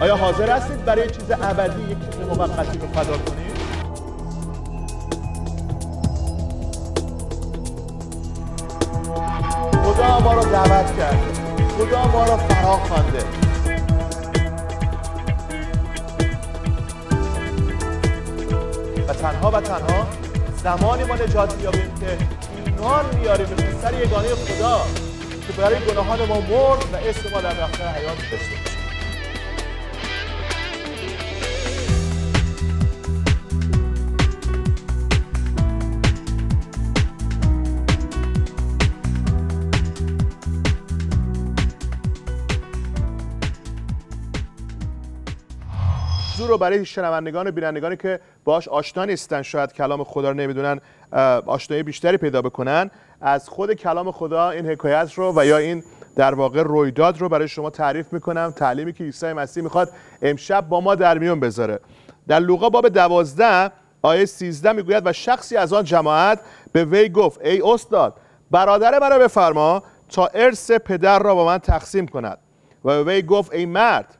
آیا حاضر هستید برای چیز ابدی یک چیز موقتی رو فدا کنید خدا ما رو دعوت کرد، خدا ما را فرا خوانده و تنها و تنها زمانی ما نجات بیابیم که ایمان میاریم به سر یگانه خدا که برای گناهان ما مرد و اسم ما در رفتن حیات بسید موضوع رو برای شنوندگان و بینندگانی که باش آشنا نیستن شاید کلام خدا رو نمیدونن آشنایی بیشتری پیدا بکنن از خود کلام خدا این حکایت رو و یا این در واقع رویداد رو برای شما تعریف میکنم تعلیمی که عیسی مسیح میخواد امشب با ما در میون بذاره در لوقا باب دوازده آیه 13 میگوید و شخصی از آن جماعت به وی گفت ای استاد برادر مرا بفرما تا ارث پدر را با من تقسیم کند و به وی گفت ای مرد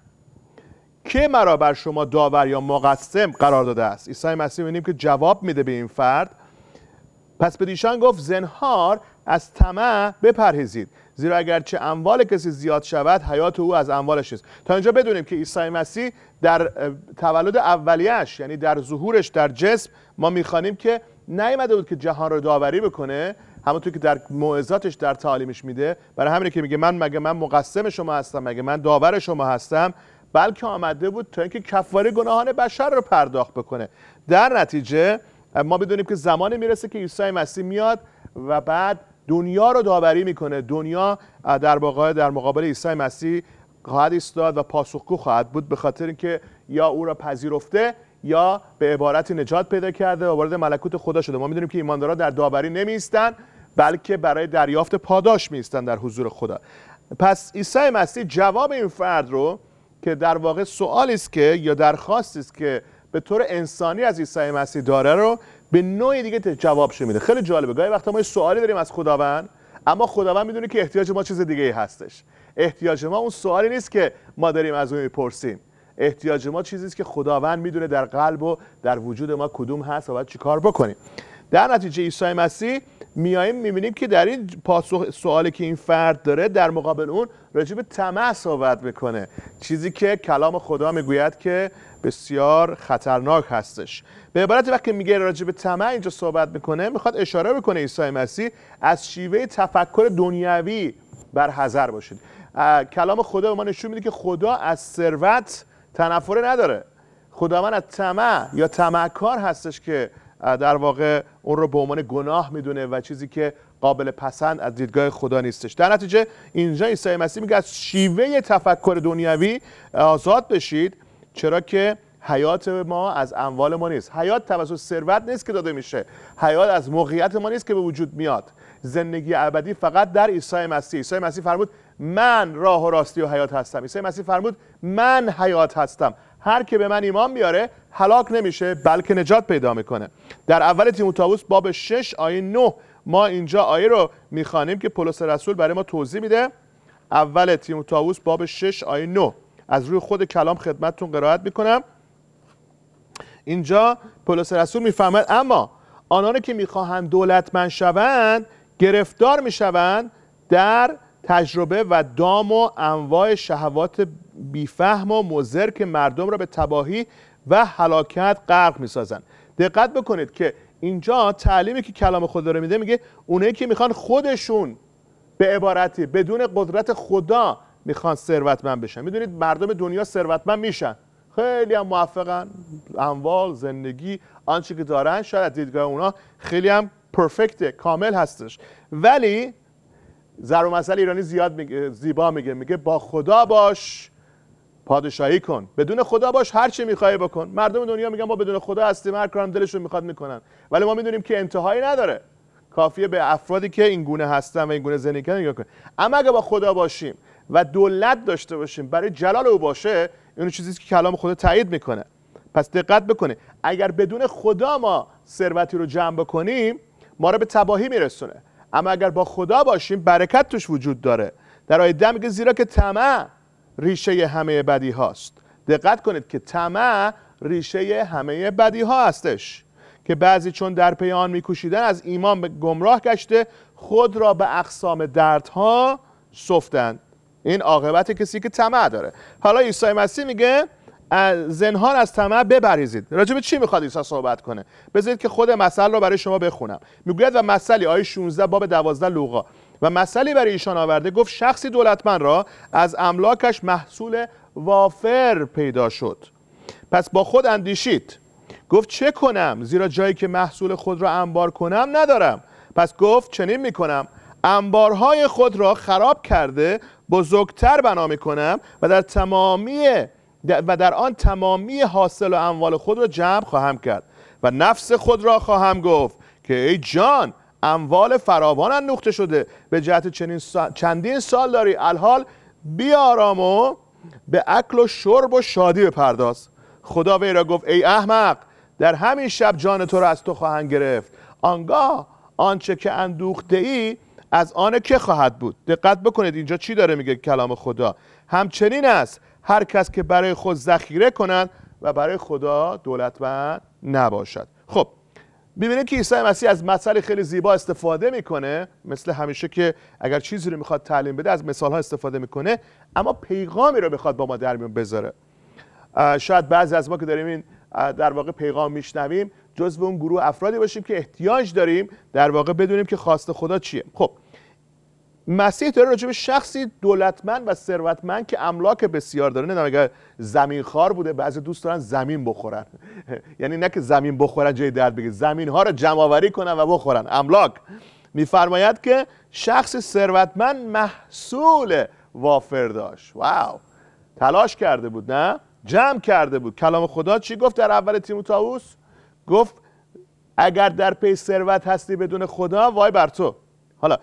که مرا بر شما داور یا مقسم قرار داده است عیسی مسیح میبینیم که جواب میده به این فرد پس به دیشان گفت زنهار از طمع بپرهیزید زیرا اگر چه اموال کسی زیاد شود حیات او از اموالش است تا اینجا بدونیم که عیسی مسیح در تولد اولیش یعنی در ظهورش در جسم ما میخوانیم که نیامده بود که جهان رو داوری بکنه همونطور که در موعظاتش در تعالیمش میده برای همینه که میگه من مگه من مقسم شما هستم مگه من داور شما هستم بلکه آمده بود تا اینکه کفاره گناهان بشر رو پرداخت بکنه در نتیجه ما بدونیم که زمانی میرسه که عیسی مسیح میاد و بعد دنیا رو داوری میکنه دنیا در واقع در مقابل عیسی مسیح خواهد ایستاد و پاسخگو خواهد بود به خاطر اینکه یا او را پذیرفته یا به عبارتی نجات پیدا کرده و وارد ملکوت خدا شده ما میدونیم که ایماندارا در داوری نمیستن بلکه برای دریافت پاداش میستن در حضور خدا پس عیسی مسیح جواب این فرد رو که در واقع سوالی است که یا درخواستی است که به طور انسانی از عیسی مسیح داره رو به نوع دیگه شده میده خیلی جالبه گاهی وقتا ما یه سوالی داریم از خداوند اما خداوند میدونه که احتیاج ما چیز دیگه ای هستش احتیاج ما اون سوالی نیست که ما داریم از اون میپرسیم احتیاج ما چیزی است که خداوند میدونه در قلب و در وجود ما کدوم هست و باید چیکار بکنیم در نتیجه عیسی مسیح میاییم میبینیم که در این پاسخ سوالی که این فرد داره در مقابل اون راجب طمع صحبت میکنه چیزی که کلام خدا میگوید که بسیار خطرناک هستش به عبارت وقتی میگه راجب طمع اینجا صحبت میکنه میخواد اشاره بکنه عیسی مسیح از شیوه تفکر دنیوی بر حذر باشید کلام خدا به ما نشون میده که خدا از ثروت تنفره نداره خدا من از طمع یا تمکار هستش که در واقع اون رو به عنوان گناه میدونه و چیزی که قابل پسند از دیدگاه خدا نیستش در نتیجه اینجا عیسی مسیح میگه از شیوه تفکر دنیوی آزاد بشید چرا که حیات ما از اموال ما نیست حیات توسط ثروت نیست که داده میشه حیات از موقعیت ما نیست که به وجود میاد زندگی ابدی فقط در عیسی مسیح عیسی مسیح فرمود من راه و راستی و حیات هستم عیسی مسیح فرمود من حیات هستم هر که به من ایمان بیاره هلاک نمیشه بلکه نجات پیدا میکنه در اول تیموتائوس باب 6 آیه 9 ما اینجا آیه رو میخوانیم که پولس رسول برای ما توضیح میده اول تیموتائوس باب 6 آیه 9 از روی خود کلام خدمتتون قرائت میکنم اینجا پولس رسول میفهمد اما آنان که میخواهند دولتمند شوند گرفتار میشوند در تجربه و دام و انواع شهوات بیفهم و مزر که مردم را به تباهی و حلاکت غرق میسازند دقت بکنید که اینجا تعلیمی که کلام خدا رو میده میگه اونایی که میخوان خودشون به عبارتی بدون قدرت خدا میخوان ثروتمند بشن میدونید مردم دنیا ثروتمند میشن خیلی هم موفقن اموال زندگی آنچه که دارن شاید دیدگاه اونا خیلی هم پرفکت کامل هستش ولی زر و ایرانی زیاد میگه زیبا میگه میگه با خدا باش پادشاهی کن بدون خدا باش هر چی میخوای بکن مردم دنیا میگن ما بدون خدا هستیم هر کارم دلشون میخواد میکنن ولی ما میدونیم که انتهایی نداره کافیه به افرادی که این گونه هستن و این گونه زندگی کردن نگاه کن اما اگه با خدا باشیم و دولت داشته باشیم برای جلال او باشه اون چیزی که کلام خدا تایید میکنه پس دقت بکنه اگر بدون خدا ما ثروتی رو جمع بکنیم ما رو به تباهی میرسونه اما اگر با خدا باشیم برکت توش وجود داره در آیه ده میگه زیرا که طمع ریشه همه بدی هاست دقت کنید که طمع ریشه همه بدی ها هستش که بعضی چون در پیان میکوشیدن از ایمان به گمراه گشته خود را به اقسام دردها سفتند این عاقبت کسی که طمع داره حالا عیسی مسیح میگه زنهار از طمع ببریزید راجع به چی میخواد عیسی صحبت کنه بذارید که خود مثل را برای شما بخونم میگوید و مثلی آیه 16 باب 12 لوقا و مثلی برای ایشان آورده گفت شخصی دولتمند را از املاکش محصول وافر پیدا شد پس با خود اندیشید گفت چه کنم زیرا جایی که محصول خود را انبار کنم ندارم پس گفت چنین میکنم انبارهای خود را خراب کرده بزرگتر بنا میکنم و در تمامی و در آن تمامی حاصل و اموال خود را جمع خواهم کرد و نفس خود را خواهم گفت که ای جان اموال فراوان اندوخته شده به جهت چنین چندین سال داری الحال بیارام و به اکل و شرب و شادی بپرداز خدا وی را گفت ای احمق در همین شب جان تو را از تو خواهند گرفت آنگاه آنچه که اندوخته ای از آن که خواهد بود دقت بکنید اینجا چی داره میگه کلام خدا همچنین است هر کس که برای خود ذخیره کند و برای خدا دولتمند نباشد خب ببینید که عیسی مسیح از مثل خیلی زیبا استفاده میکنه مثل همیشه که اگر چیزی رو میخواد تعلیم بده از مثال ها استفاده میکنه اما پیغامی رو میخواد با ما در میون بذاره شاید بعضی از ما که داریم این در واقع پیغام میشنویم جزو اون گروه افرادی باشیم که احتیاج داریم در واقع بدونیم که خواست خدا چیه خب مسیح داره راجع به شخصی دولتمند و ثروتمند که املاک بسیار داره نه اگر زمین خار بوده بعضی دوست دارن زمین بخورن یعنی نه که زمین بخورن جای درد بگیر زمین ها رو جمع کنن و بخورن املاک میفرماید که شخص ثروتمند محصول وافر داشت واو تلاش کرده بود نه جمع کرده بود کلام خدا چی گفت در اول تیموتائوس گفت اگر در پی ثروت هستی بدون خدا وای بر تو حالا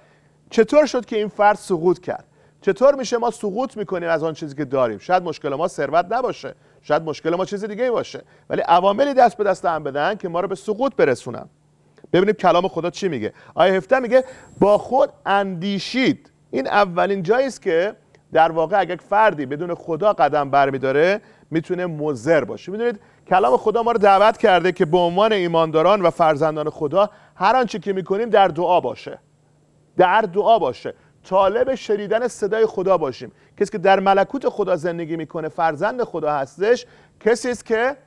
چطور شد که این فرد سقوط کرد چطور میشه ما سقوط میکنیم از آن چیزی که داریم شاید مشکل ما ثروت نباشه شاید مشکل ما چیز دیگه باشه ولی عواملی دست به دست هم بدن که ما رو به سقوط برسونن ببینیم کلام خدا چی میگه آیه هفته میگه با خود اندیشید این اولین جایی است که در واقع اگر فردی بدون خدا قدم برمیداره میتونه مضر باشه میدونید کلام خدا ما رو دعوت کرده که به عنوان ایمانداران و فرزندان خدا هر آنچه که میکنیم در دعا باشه در دعا باشه طالب شریدن صدای خدا باشیم کسی که در ملکوت خدا زندگی میکنه فرزند خدا هستش کسی است که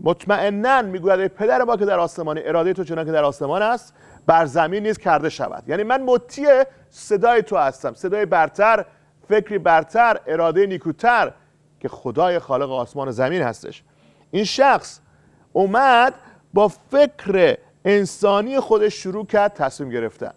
مطمئنا میگوید پدر ما که در آسمانی اراده تو چنان که در آسمان است بر زمین نیز کرده شود یعنی من مطیع صدای تو هستم صدای برتر فکری برتر اراده نیکوتر که خدای خالق آسمان و زمین هستش این شخص اومد با فکر انسانی خودش شروع کرد تصمیم گرفتن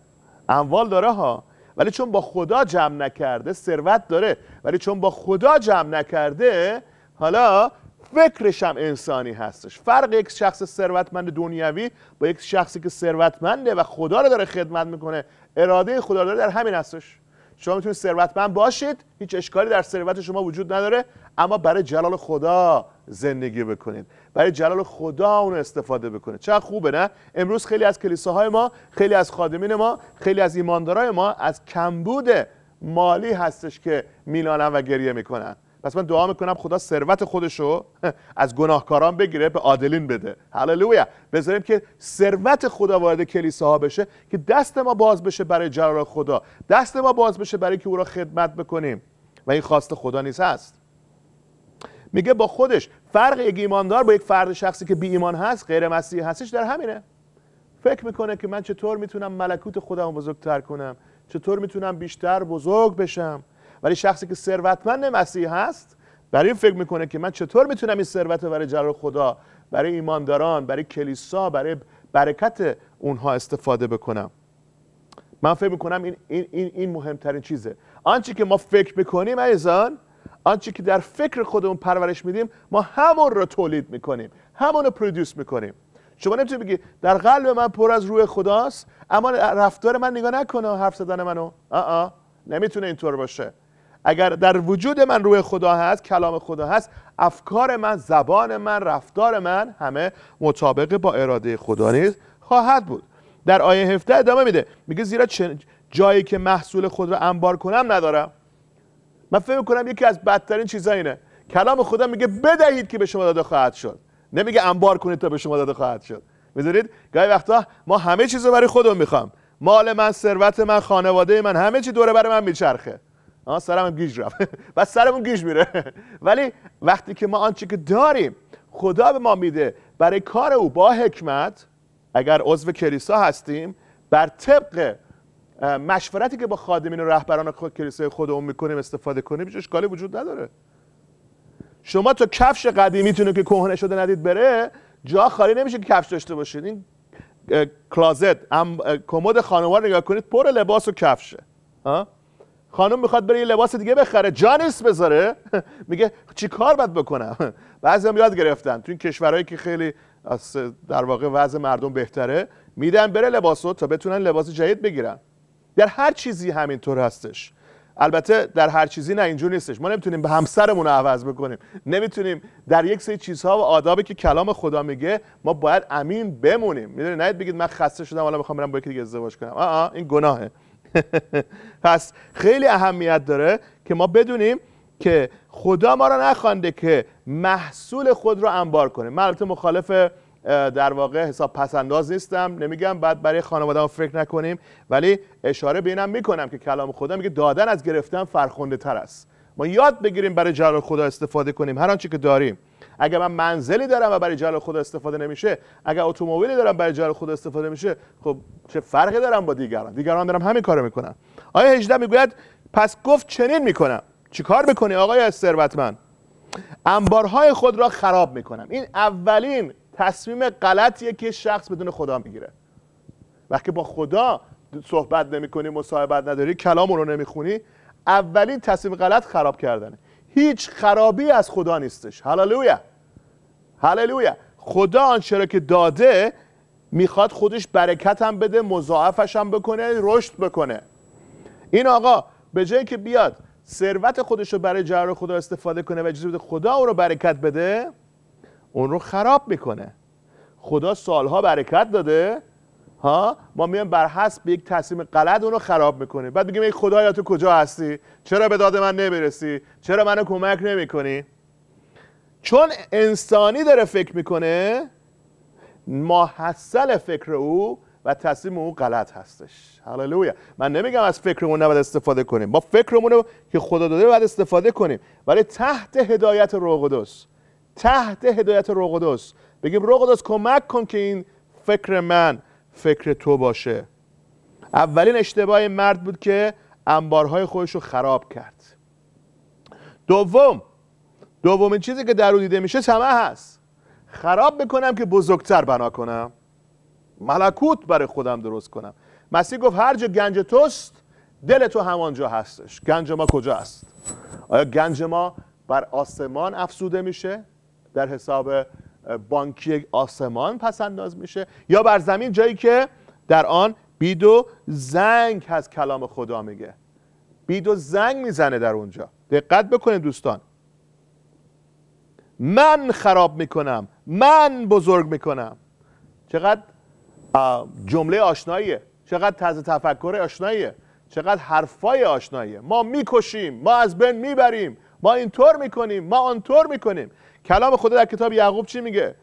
اموال داره ها ولی چون با خدا جمع نکرده ثروت داره ولی چون با خدا جمع نکرده حالا فکرش هم انسانی هستش فرق یک شخص ثروتمند دنیوی با یک شخصی که ثروتمنده و خدا رو داره خدمت میکنه اراده خدا رو داره در همین هستش شما میتونید ثروتمند باشید هیچ اشکالی در ثروت شما وجود نداره اما برای جلال خدا زندگی بکنید برای جلال خدا اون استفاده بکنید چه خوبه نه امروز خیلی از کلیساهای ما خیلی از خادمین ما خیلی از ایماندارای ما از کمبود مالی هستش که میلانن و گریه میکنن پس من دعا میکنم خدا ثروت خودشو از گناهکاران بگیره به عادلین بده هللویا بذاریم که ثروت خدا وارد کلیساها بشه که دست ما باز بشه برای جلال خدا دست ما باز بشه برای که او را خدمت بکنیم و این خواست خدا نیست هست میگه با خودش فرق یک ایماندار با یک فرد شخصی که بی ایمان هست غیر مسیح هستش در همینه فکر میکنه که من چطور میتونم ملکوت خودم بزرگتر کنم چطور میتونم بیشتر بزرگ بشم ولی شخصی که ثروتمند مسیح هست برای این فکر میکنه که من چطور میتونم این ثروت رو برای جلال خدا برای ایمانداران برای کلیسا برای برکت اونها استفاده بکنم من فکر میکنم این, این, این, مهمترین چیزه آنچه که ما فکر میکنیم عزیزان آنچه که در فکر خودمون پرورش میدیم ما همون رو تولید میکنیم همون رو پرودیوس میکنیم شما نمیتونی بگی در قلب من پر از روح خداست اما رفتار من نگاه نکنه حرف زدن منو آ نمیتونه اینطور باشه اگر در وجود من روح خدا هست کلام خدا هست افکار من زبان من رفتار من همه مطابق با اراده خدا نیست خواهد بود در آیه 17 ادامه میده میگه زیرا جایی که محصول خود را انبار کنم ندارم من فکر کنم یکی از بدترین چیزا اینه کلام خدا میگه بدهید که به شما داده خواهد شد نمیگه انبار کنید تا به شما داده خواهد شد میذارید گاهی وقتا ما همه چیز برای خودمون میخوام مال من ثروت من خانواده من همه چی دوره برای من میچرخه آ سرم گیج رفت و سرمون گیج میره ولی وقتی که ما آنچه که داریم خدا به ما میده برای کار او با حکمت اگر عضو کلیسا هستیم بر طبق مشورتی که با خادمین و رهبران کلیسای خودمون میکنیم استفاده کنیم هیچ اشکالی وجود نداره شما تا کفش تونه که کهنه شده ندید بره جا خالی نمیشه که کفش داشته باشید این کلازت کمد خانوار نگاه کنید پر لباس و کفشه خانم میخواد بره یه لباس دیگه بخره جانس بذاره میگه چی کار باید بکنم بعضی هم یاد گرفتن تو این کشورهایی که خیلی در واقع وضع مردم بهتره میدن بره لباسو تا بتونن لباس جدید بگیرن در هر چیزی همین طور هستش البته در هر چیزی نه اینجور نیستش ما نمیتونیم به همسرمون رو عوض بکنیم نمیتونیم در یک سری چیزها و آدابی که کلام خدا میگه ما باید امین بمونیم میدونید نه بگید من خسته شدم حالا میخوام برم با یکی دیگه ازدواج کنم آه این گناهه پس خیلی اهمیت داره که ما بدونیم که خدا ما را نخوانده که محصول خود را انبار کنیم من البته مخالف در واقع حساب پسنداز نیستم نمیگم بعد برای ما فکر نکنیم ولی اشاره به اینم میکنم که کلام خدا میگه دادن از گرفتن فرخنده تر است ما یاد بگیریم برای جلال خدا استفاده کنیم هر آنچه که داریم اگر من منزلی دارم و برای جلال خدا استفاده نمیشه اگر اتومبیلی دارم برای جلال خود استفاده میشه خب چه فرقی دارم با دیگران دیگران دارم همین کارو میکنم. آیه 18 میگوید پس گفت چنین میکنم چیکار میکنی آقای ثروتمند انبارهای خود را خراب میکنم این اولین تصمیم غلطیه که شخص بدون خدا میگیره وقتی با خدا صحبت نمیکنی مصاحبت نداری کلام رو نمیخونی اولین تصمیم غلط خراب کردنه هیچ خرابی از خدا نیستش هللویا هللویا خدا آنچه را که داده میخواد خودش برکت هم بده مضاعفش هم بکنه رشد بکنه این آقا به جایی که بیاد ثروت خودش رو برای جرار خدا استفاده کنه و اجازه بده خدا اون رو برکت بده اون رو خراب میکنه خدا سالها برکت داده ها ما میایم بر حسب یک تصمیم غلط اون رو خراب میکنیم بعد میگیم ای خدایا تو کجا هستی چرا به داد من نمیرسی چرا منو کمک نمیکنی چون انسانی داره فکر میکنه محصل فکر او و تصمیم او غلط هستش هللویا من نمیگم از فکرمون نباید استفاده کنیم ما فکرمون رو که خدا داده باید استفاده کنیم ولی تحت هدایت روح قدس تحت هدایت روح قدس بگیم روح قدس کمک کن که این فکر من فکر تو باشه اولین اشتباه مرد بود که انبارهای خودش رو خراب کرد دوم دومین چیزی که در دیده میشه تمه هست خراب بکنم که بزرگتر بنا کنم ملکوت برای خودم درست کنم مسیح گفت هر جا گنج توست دل تو همانجا هستش گنج ما کجا است آیا گنج ما بر آسمان افسوده میشه در حساب بانکی آسمان پس میشه یا بر زمین جایی که در آن بید و زنگ از کلام خدا میگه بید و زنگ میزنه در اونجا دقت بکنید دوستان من خراب میکنم من بزرگ میکنم چقدر جمله آشناییه چقدر طرز تفکر آشناییه چقدر حرفای آشناییه ما میکشیم ما از بین میبریم ما اینطور میکنیم ما آنطور میکنیم کلام خدا در کتاب یعقوب چی میگه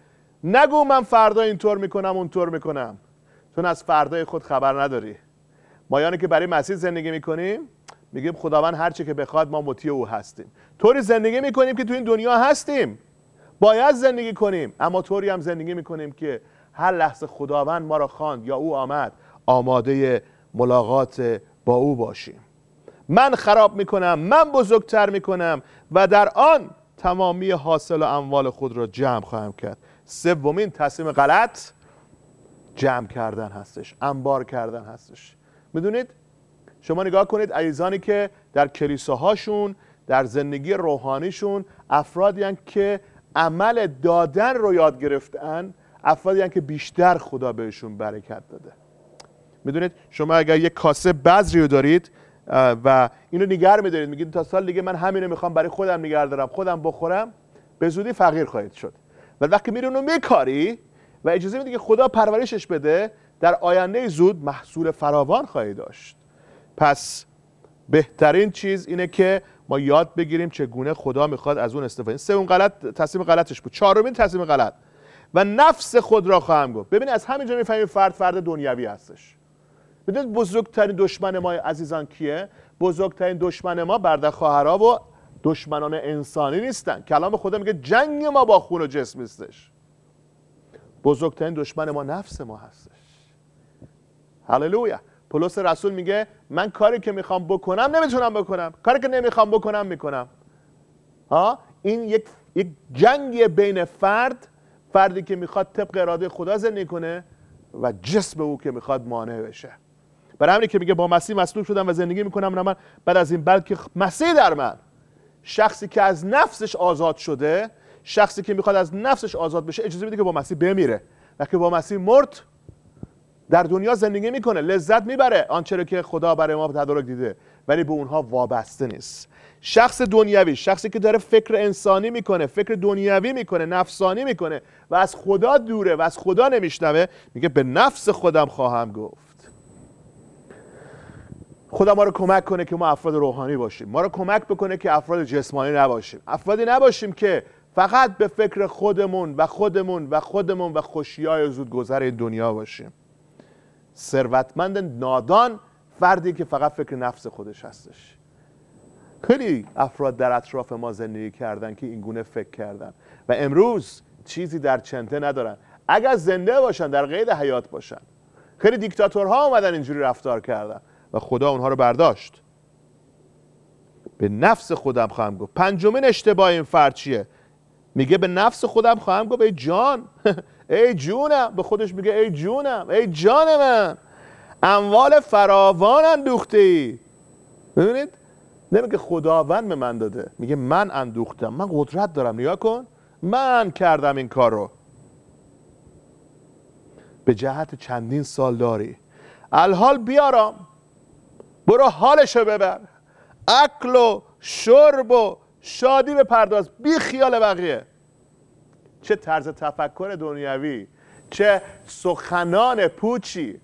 نگو من فردا اینطور میکنم اونطور میکنم چون از فردای خود خبر نداری ما یعنی که برای مسیح زندگی میکنیم میگیم خداوند هر چی که بخواد ما مطیع او هستیم طوری زندگی میکنیم که تو این دنیا هستیم باید زندگی کنیم اما طوری هم زندگی میکنیم که هر لحظه خداوند ما را خواند یا او آمد آماده ملاقات با او باشیم من خراب میکنم من بزرگتر میکنم و در آن تمامی حاصل و اموال خود را جمع خواهم کرد سومین تصمیم غلط جمع کردن هستش انبار کردن هستش میدونید شما نگاه کنید عزیزانی که در کلیساهاشون در زندگی روحانیشون افرادی که عمل دادن رو یاد گرفتن افرادی که بیشتر خدا بهشون برکت داده میدونید شما اگر یک کاسه بذری رو دارید و اینو نگر میدارید میگید تا سال دیگه من رو میخوام برای خودم نگر دارم خودم بخورم به زودی فقیر خواهید شد و وقتی میری اونو میکاری و اجازه میدی که خدا پرورشش بده در آینده زود محصول فراوان خواهی داشت پس بهترین چیز اینه که ما یاد بگیریم چگونه خدا میخواد از اون استفاده سه سوم غلط تصمیم غلطش بود چهارمین تصمیم غلط و نفس خود را خواهم گفت ببین از همینجا میفهمیم فرد فرد دنیوی هستش ببینید بزرگترین دشمن ما عزیزان کیه بزرگترین دشمن ما برده خواهرها و دشمنان انسانی نیستن کلام خدا میگه جنگ ما با خون و جسم نیستش بزرگترین دشمن ما نفس ما هستش هللویا پولس رسول میگه من کاری که میخوام بکنم نمیتونم بکنم کاری که نمیخوام بکنم میکنم ها این یک یک جنگ بین فرد فردی که میخواد طبق اراده خدا زندگی کنه و جسم او که میخواد مانع بشه برای همینه که میگه با مسیح مصلوب شدم و زندگی میکنم نه من بعد از این بلکه مسیح در من شخصی که از نفسش آزاد شده شخصی که میخواد از نفسش آزاد بشه اجازه میده که با مسیح بمیره وقتی با مسیح مرد در دنیا زندگی میکنه لذت میبره آنچه را که خدا برای ما تدارک دیده ولی به اونها وابسته نیست شخص دنیوی شخصی که داره فکر انسانی میکنه فکر دنیوی میکنه نفسانی میکنه و از خدا دوره و از خدا نمیشنوه میگه به نفس خودم خواهم گفت خدا ما رو کمک کنه که ما افراد روحانی باشیم ما رو کمک بکنه که افراد جسمانی نباشیم افرادی نباشیم که فقط به فکر خودمون و خودمون و خودمون و خوشیای زودگذر دنیا باشیم ثروتمند نادان فردی که فقط فکر نفس خودش هستش خیلی افراد در اطراف ما زندگی کردن که اینگونه فکر کردن و امروز چیزی در چنته ندارن اگر زنده باشن در قید حیات باشن خیلی دیکتاتورها آمدن اینجوری رفتار کردن و خدا اونها رو برداشت به نفس خودم خواهم گفت پنجمین اشتباه این فرد چیه میگه به نفس خودم خواهم گفت به جان ای جونم به خودش میگه ای جونم ای جان من اموال فراوان اندوخته ای ببینید نمیگه خداوند به من داده میگه من اندوختم من قدرت دارم نیا کن من کردم این کار رو به جهت چندین سال داری الحال بیارم برو حالشو ببر اکل و شرب و شادی به پرداز بی خیال بقیه چه طرز تفکر دنیاوی چه سخنان پوچی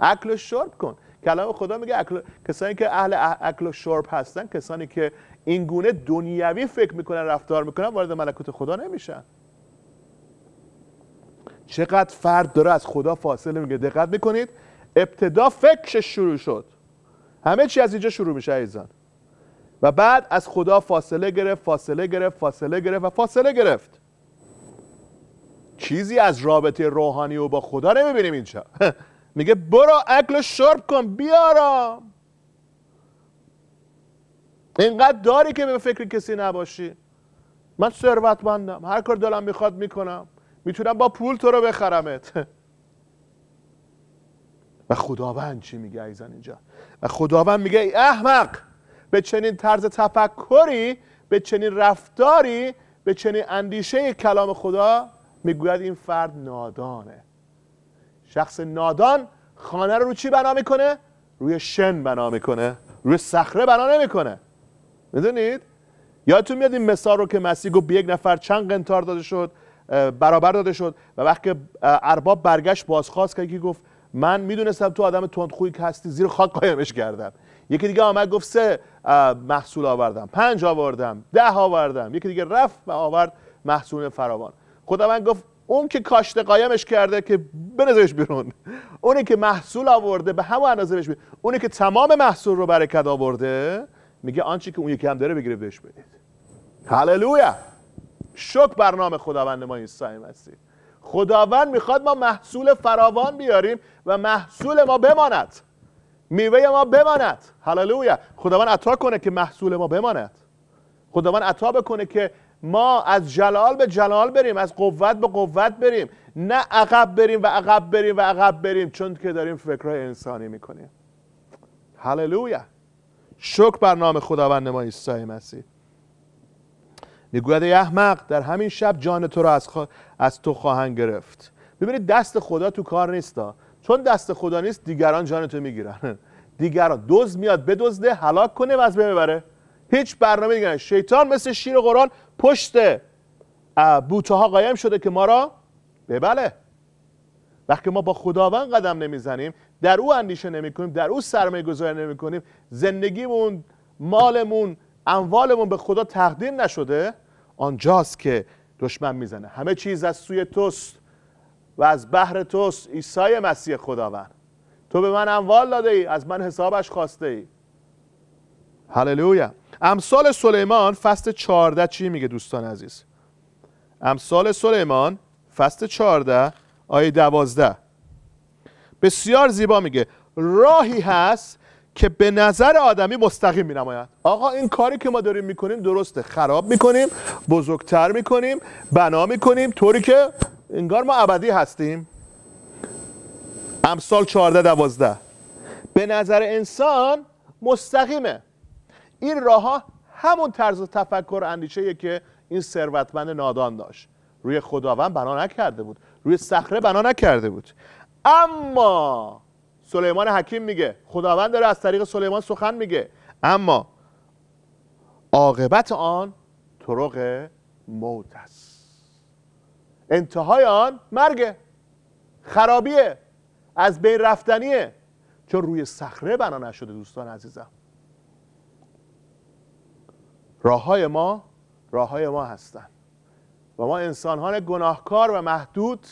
اکل و شرب کن کلام خدا میگه اکل... کسانی که اهل اکل و شرب هستن کسانی که این گونه دنیوی فکر میکنن رفتار میکنن وارد ملکوت خدا نمیشن چقدر فرد داره از خدا فاصله میگه دقت میکنید ابتدا فکرش شروع شد همه چی از اینجا شروع میشه ایزان و بعد از خدا فاصله گرفت فاصله گرفت فاصله گرفت و فاصله گرفت چیزی از رابطه روحانی و با خدا نمیبینیم اینجا میگه برو عقل شرب کن بیارم اینقدر داری که به فکر کسی نباشی من ثروتمندم هر کار دلم میخواد میکنم میتونم با پول تو رو بخرمت و خداوند چی میگه ایزان اینجا و خداوند میگه ای احمق به چنین طرز تفکری به چنین رفتاری به چنین اندیشه کلام خدا میگوید این فرد نادانه شخص نادان خانه رو, رو چی بنا میکنه روی شن بنا میکنه روی صخره بنا نمیکنه میدونید یادتون میاد این مثال رو که مسیح گفت به یک نفر چند قنتار داده شد برابر داده شد و وقتی ارباب برگشت بازخواست که یکی گفت من میدونستم تو آدم تندخویی که هستی زیر خاک قایمش کردم یکی دیگه آمد گفت سه محصول آوردم پنج آوردم ده آوردم یکی دیگه رفت و آورد محصول فراوان خداوند گفت اون که کاشته قایمش کرده که بنزش بیرون اونی که محصول آورده به همون اندازه بهش اونی که تمام محصول رو برکت آورده میگه آنچه که اون یکی هم داره بگیره بهش بدید هللویا شک برنامه خداوند ما عیسی مسیح خداوند میخواد ما محصول فراوان بیاریم و محصول ما بماند میوه ما بماند هللویا خداوند عطا کنه که محصول ما بماند خداوند عطا بکنه که ما از جلال به جلال بریم از قوت به قوت بریم نه عقب بریم و عقب بریم و عقب بریم چون که داریم فکرهای انسانی میکنیم هللویا شکر بر نام خداوند ما عیسی مسیح میگوید ای احمق در همین شب جان تو را از, از تو خواهند گرفت ببینید دست خدا تو کار نیست چون دست خدا نیست دیگران جان تو میگیرن دیگران دوز میاد بدزده هلاک کنه و از ببره هیچ برنامه دیگه شیطان مثل شیر قرآن پشت بوته ها قایم شده که ما را ببله وقتی ما با خداوند قدم نمیزنیم در او اندیشه نمی کنیم در او سرمایه گذاری نمی کنیم زندگیمون مالمون اموالمون به خدا تقدیم نشده آنجاست که دشمن میزنه همه چیز از سوی توست و از بحر توست عیسی مسیح خداوند تو به من اموال داده ای از من حسابش خواسته ای هللویا امثال سلیمان فصل 14 چی میگه دوستان عزیز امثال سلیمان فصل 14 آیه 12 بسیار زیبا میگه راهی هست که به نظر آدمی مستقیم می نماید آقا این کاری که ما داریم میکنیم درسته خراب میکنیم بزرگتر میکنیم بنا میکنیم طوری که انگار ما ابدی هستیم امثال 14 دوازده به نظر انسان مستقیمه این راه ها همون طرز تفکر اندیشه که این ثروتمند نادان داشت روی خداوند بنا نکرده بود روی صخره بنا نکرده بود اما سلیمان حکیم میگه خداوند داره از طریق سلیمان سخن میگه اما عاقبت آن طرق موت است انتهای آن مرگه خرابیه از بین رفتنیه چون روی صخره بنا نشده دوستان عزیزم راه های ما راه های ما هستند و ما انسانان گناهکار و محدود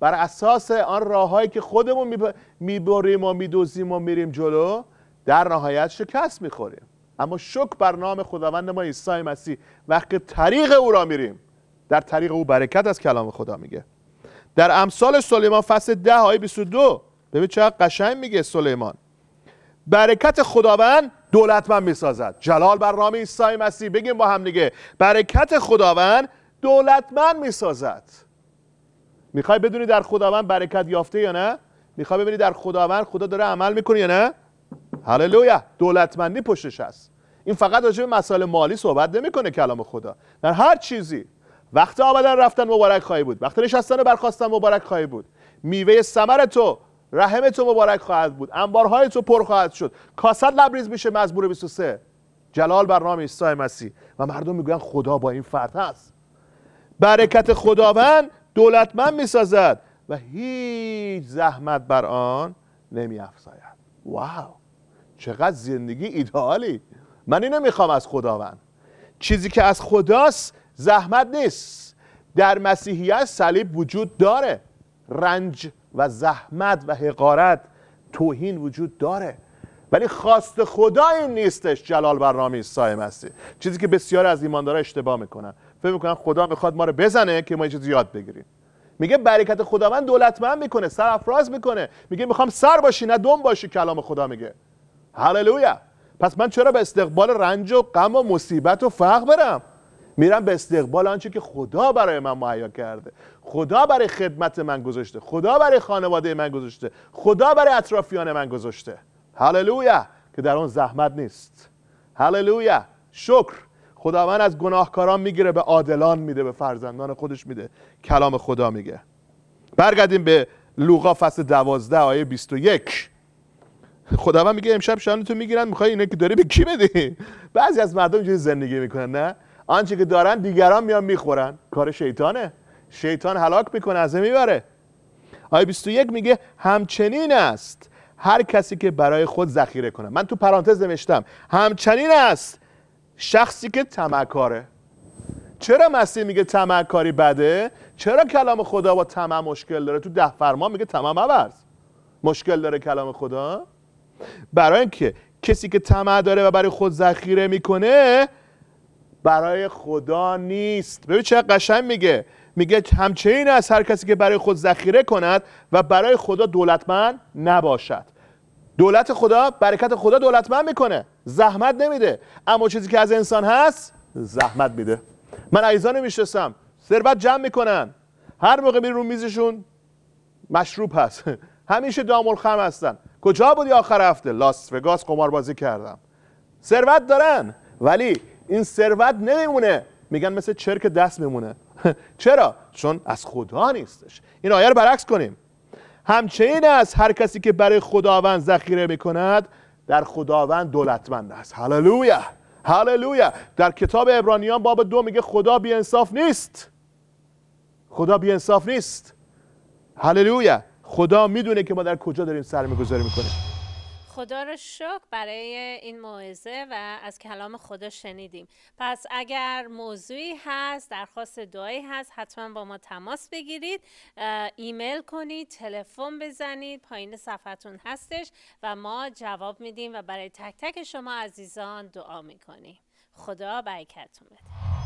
بر اساس آن راههایی که خودمون میبریم و میدوزیم و میریم جلو در نهایت شکست میخوریم اما شک بر نام خداوند ما عیسی مسیح وقتی طریق او را میریم در طریق او برکت از کلام خدا میگه در امثال سلیمان فصل ده آیه 22 ببین چقدر قشنگ میگه سلیمان برکت خداوند دولتمند میسازد جلال بر نام عیسی مسیح بگیم با هم دیگه برکت خداوند دولتمند میسازد میخوای بدونی در خداوند برکت یافته یا نه میخوای ببینی در خداوند خدا داره عمل میکنه یا نه هللویا دولتمندی پشتش هست این فقط راجع به مسائل مالی صحبت نمیکنه کلام خدا در هر چیزی وقت آمدن رفتن مبارک خواهی بود وقت نشستن و برخواستن مبارک خواهی بود میوه ثمر تو رحم تو مبارک خواهد بود انبارهای تو پر خواهد شد کاست لبریز میشه مزمور 23 جلال بر نام عیسی مسیح و مردم میگویند خدا با این فرد هست برکت خداوند دولتمند میسازد و هیچ زحمت بر آن نمیافزاید واو چقدر زندگی ایدئالی من اینو میخوام از خداوند چیزی که از خداست زحمت نیست در مسیحیت صلیب وجود داره رنج و زحمت و حقارت توهین وجود داره ولی خواست خدا این نیستش جلال برنامه عیسی مسیح چیزی که بسیار از ایماندارا اشتباه میکنن فکر میکنن خدا میخواد ما رو بزنه که ما یه چیزی یاد بگیریم میگه برکت خداوند دولتمند میکنه سرافراز میکنه میگه میخوام سر باشی نه دم باشی کلام خدا میگه هللویا پس من چرا به استقبال رنج و غم و مصیبت و فقر برم میرم به استقبال آنچه که خدا برای من مهیا کرده خدا برای خدمت من گذاشته خدا برای خانواده من گذاشته خدا برای اطرافیان من گذاشته هللویا که در اون زحمت نیست هللویا شکر خداوند از گناهکاران میگیره به عادلان میده به فرزندان خودش میده کلام خدا میگه برگردیم به لوقا فصل دوازده آیه 21 خداوند میگه امشب شانتو میگیرن میخوای اینه که داری به کی بدی بعضی از مردم اینجوری زندگی میکنن نه آنچه که دارن دیگران میان میخورن کار شیطانه شیطان هلاک میکنه از میبره آیه 21 میگه همچنین است هر کسی که برای خود ذخیره کنه من تو پرانتز نوشتم همچنین است شخصی که تمکاره چرا مسیح میگه تمکاری بده چرا کلام خدا با طمع مشکل داره تو ده فرمان میگه طمع مورز مشکل داره کلام خدا برای اینکه کسی که طمع داره و برای خود ذخیره میکنه برای خدا نیست ببین چه قشنگ میگه میگه همچنین از هر کسی که برای خود ذخیره کند و برای خدا دولتمند نباشد دولت خدا برکت خدا دولتمند میکنه زحمت نمیده اما چیزی که از انسان هست زحمت میده من عیزان میشستم ثروت جمع میکنن هر موقع میرون میزشون مشروب هست همیشه دامل خم هستن کجا بودی آخر هفته لاس وگاس قمار بازی کردم ثروت دارن ولی این ثروت نمیمونه میگن مثل چرک دست میمونه چرا چون از خدا نیستش این آیه رو برعکس کنیم همچنین از هر کسی که برای خداوند ذخیره میکند در خداوند دولتمند است هللویا هللویا در کتاب عبرانیان باب دو میگه خدا بی انصاف نیست خدا بی انصاف نیست هللویا خدا میدونه که ما در کجا داریم میگذاری میکنیم خدا رو شکر برای این موعظه و از کلام خدا شنیدیم پس اگر موضوعی هست درخواست دعایی هست حتما با ما تماس بگیرید ایمیل کنید تلفن بزنید پایین صفحتون هستش و ما جواب میدیم و برای تک تک شما عزیزان دعا میکنیم خدا برکتتون بده